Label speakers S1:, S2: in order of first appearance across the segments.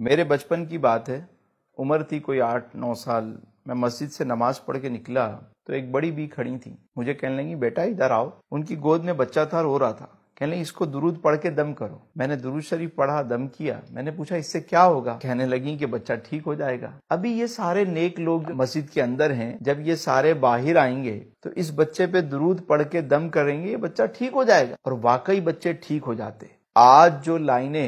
S1: मेरे बचपन की बात है उम्र थी कोई आठ नौ साल मैं मस्जिद से नमाज पढ़ के निकला तो एक बड़ी बी खड़ी थी मुझे कहने लगी बेटा इधर आओ उनकी गोद में बच्चा था रो रहा था कहने लगी इसको दुरूद पढ़ के दम करो मैंने दुरूद शरीफ पढ़ा दम किया मैंने पूछा इससे क्या होगा कहने लगी कि बच्चा ठीक हो जाएगा अभी ये सारे नेक लोग मस्जिद के अंदर हैं जब ये सारे बाहर आएंगे तो इस बच्चे पे दुरूद पढ़ के दम करेंगे ये बच्चा ठीक हो जाएगा और वाकई बच्चे ठीक हो जाते आज जो लाइने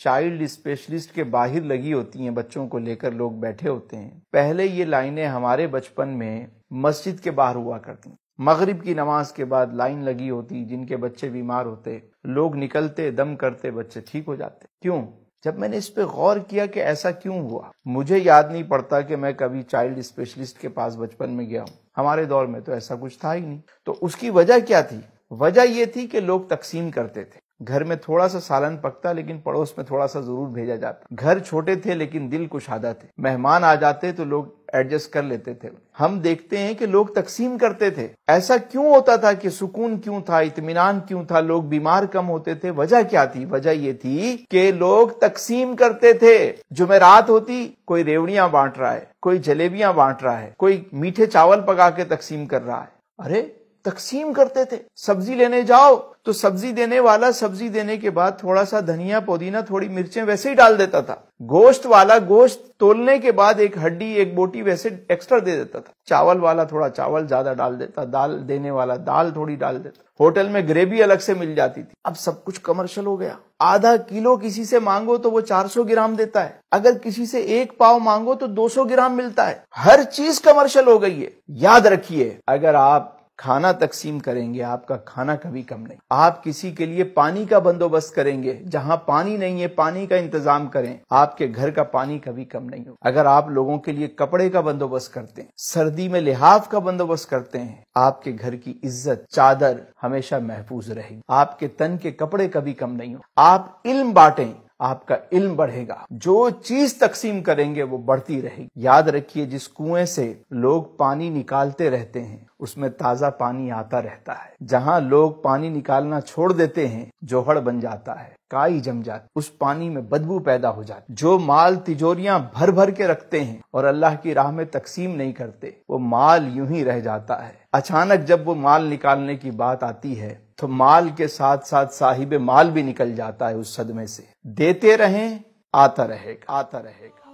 S1: चाइल्ड स्पेशलिस्ट के बाहर लगी होती हैं बच्चों को लेकर लोग बैठे होते हैं पहले ये लाइनें हमारे बचपन में मस्जिद के बाहर हुआ करती मगरिब की नमाज के बाद लाइन लगी होती जिनके बच्चे बीमार होते लोग निकलते दम करते बच्चे ठीक हो जाते क्यों जब मैंने इस पे गौर किया कि ऐसा क्यों हुआ मुझे याद नहीं पड़ता कि मैं कभी चाइल्ड स्पेशलिस्ट के पास बचपन में गया हूँ हमारे दौर में तो ऐसा कुछ था ही नहीं तो उसकी वजह क्या थी वजह यह थी कि लोग तकसीम करते थे घर में थोड़ा सा सालन पकता लेकिन पड़ोस में थोड़ा सा जरूर भेजा जाता घर छोटे थे लेकिन दिल कुशादा थे मेहमान आ जाते तो लोग एडजस्ट कर लेते थे हम देखते हैं कि लोग तकसीम करते थे ऐसा क्यों होता था कि सुकून क्यों था इतमान क्यों था लोग बीमार कम होते थे वजह क्या थी वजह ये थी कि लोग तकसीम करते थे जुमेरात होती कोई रेवड़ियां बांट रहा है कोई जलेबियां बांट रहा है कोई मीठे चावल पका के तकसीम कर रहा है अरे तकसीम करते थे सब्जी लेने जाओ तो सब्जी देने वाला सब्जी देने के बाद थोड़ा सा धनिया पुदीना थोड़ी मिर्चें वैसे ही डाल देता था गोश्त वाला गोश्त तोलने के बाद एक हड्डी एक बोटी वैसे एक्स्ट्रा दे देता था चावल वाला थोड़ा चावल ज्यादा डाल देता दाल देने वाला दाल थोड़ी डाल देता होटल में ग्रेवी अलग से मिल जाती थी अब सब कुछ कमर्शियल हो गया आधा किलो किसी से मांगो तो वो 400 ग्राम देता है अगर किसी से एक पाव मांगो तो 200 ग्राम मिलता है हर चीज कमर्शियल हो गई है याद रखिए अगर आप खाना तकसीम करेंगे आपका खाना कभी कम नहीं आप किसी के लिए पानी का बंदोबस्त करेंगे जहां पानी नहीं है पानी का इंतजाम करें आपके घर का पानी कभी कम नहीं हो अगर आप लोगों के लिए कपड़े का बंदोबस्त करते हैं सर्दी में लिहाफ का बंदोबस्त करते हैं आपके घर की इज्जत चादर हमेशा महफूज रहेगी आपके तन के कपड़े कभी कम नहीं हो आप इल्म बांटें आपका इल्म बढ़ेगा जो चीज तकसीम करेंगे वो बढ़ती रहेगी याद रखिए जिस कुएं से लोग पानी निकालते रहते हैं उसमें ताजा पानी आता रहता है जहाँ लोग पानी निकालना छोड़ देते हैं जोहड़ बन जाता है काई जम जाती उस पानी में बदबू पैदा हो जाती जो माल तिजोरियां भर भर के रखते हैं और अल्लाह की राह में तकसीम नहीं करते वो माल यूं ही रह जाता है अचानक जब वो माल निकालने की बात आती है तो माल के साथ साथ साहिब माल भी निकल जाता है उस सदमे से देते रहें आता रहेगा आता रहेगा